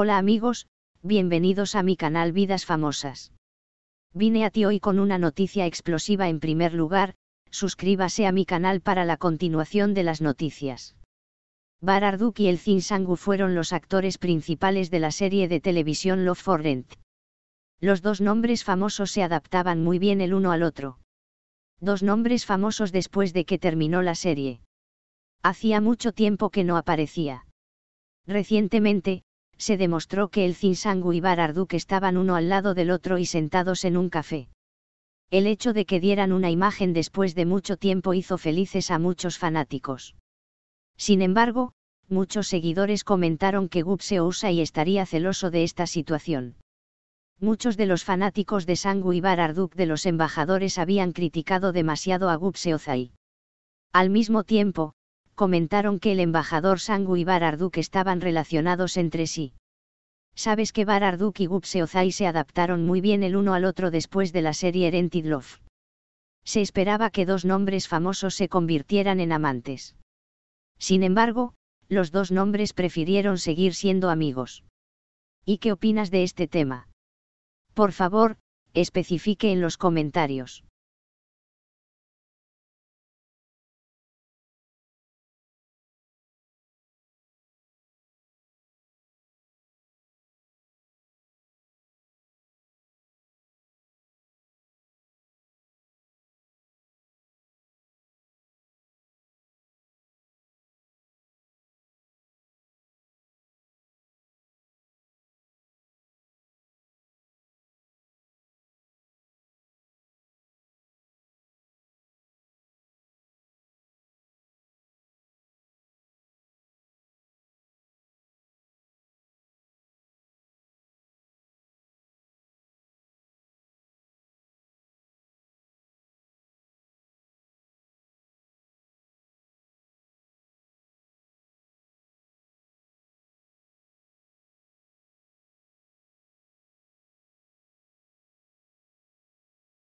Hola amigos, bienvenidos a mi canal Vidas Famosas. Vine a ti hoy con una noticia explosiva en primer lugar, suscríbase a mi canal para la continuación de las noticias. Bararduk y el Sangu fueron los actores principales de la serie de televisión Love for Rent. Los dos nombres famosos se adaptaban muy bien el uno al otro. Dos nombres famosos después de que terminó la serie. Hacía mucho tiempo que no aparecía. Recientemente, se demostró que el Zinsangu y Bararduk estaban uno al lado del otro y sentados en un café. El hecho de que dieran una imagen después de mucho tiempo hizo felices a muchos fanáticos. Sin embargo, muchos seguidores comentaron que Gupse y estaría celoso de esta situación. Muchos de los fanáticos de Sangu y de los embajadores habían criticado demasiado a Gupse Ozai. Al mismo tiempo, comentaron que el embajador Sangu y estaban relacionados entre sí. Sabes que Bararduk y Ozai se adaptaron muy bien el uno al otro después de la serie Erentid Love. Se esperaba que dos nombres famosos se convirtieran en amantes. Sin embargo, los dos nombres prefirieron seguir siendo amigos. ¿Y qué opinas de este tema? Por favor, especifique en los comentarios.